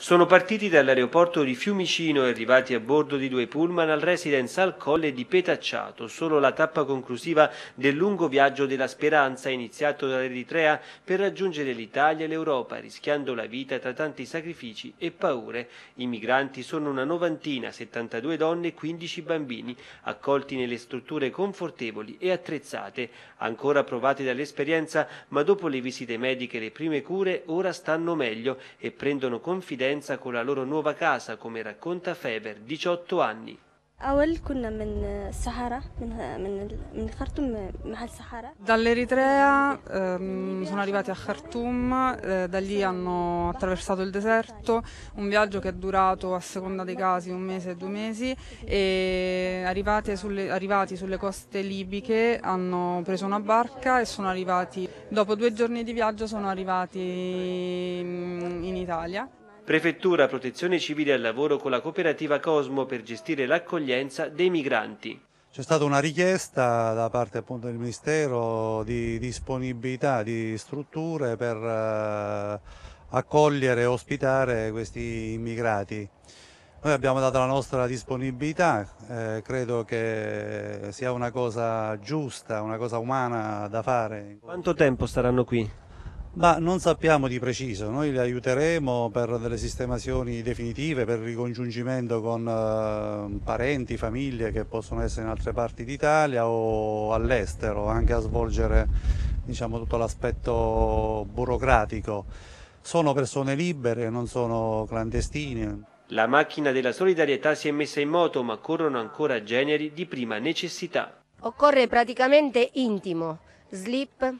Sono partiti dall'aeroporto di Fiumicino e arrivati a bordo di due pullman al residence al Colle di Petacciato, solo la tappa conclusiva del lungo viaggio della speranza iniziato dall'Eritrea per raggiungere l'Italia e l'Europa, rischiando la vita tra tanti sacrifici e paure. I migranti sono una novantina, 72 donne e 15 bambini, accolti nelle strutture confortevoli e attrezzate, ancora provati dall'esperienza, ma dopo le visite mediche e le prime cure ora stanno meglio e prendono confidenza esperienza con la loro nuova casa, come racconta Feber, 18 anni. Dall'Eritrea ehm, sono arrivati a Khartoum, eh, da lì hanno attraversato il deserto, un viaggio che è durato a seconda dei casi un mese e due mesi e sulle, arrivati sulle coste libiche hanno preso una barca e sono arrivati, dopo due giorni di viaggio sono arrivati mm, in Italia. Prefettura Protezione Civile al lavoro con la cooperativa Cosmo per gestire l'accoglienza dei migranti. C'è stata una richiesta da parte appunto, del Ministero di disponibilità di strutture per eh, accogliere e ospitare questi immigrati. Noi abbiamo dato la nostra disponibilità, eh, credo che sia una cosa giusta, una cosa umana da fare. Quanto tempo staranno qui? Ma non sappiamo di preciso, noi li aiuteremo per delle sistemazioni definitive, per il ricongiungimento con eh, parenti, famiglie che possono essere in altre parti d'Italia o all'estero, anche a svolgere diciamo, tutto l'aspetto burocratico. Sono persone libere, non sono clandestine. La macchina della solidarietà si è messa in moto, ma corrono ancora generi di prima necessità. Occorre praticamente intimo, slip,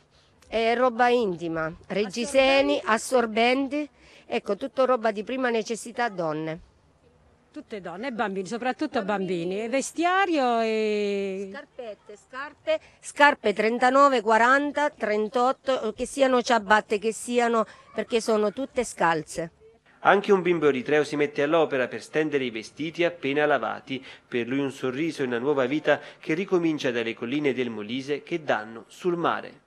eh, roba intima, reggiseni, assorbenti, ecco tutto roba di prima necessità donne. Tutte donne e bambini, soprattutto bambini. bambini. Vestiario e... Scarpette, scarpe, scarpe 39, 40, 38, che siano ciabatte, che siano... perché sono tutte scalze. Anche un bimbo eritreo si mette all'opera per stendere i vestiti appena lavati, per lui un sorriso e una nuova vita che ricomincia dalle colline del Molise che danno sul mare.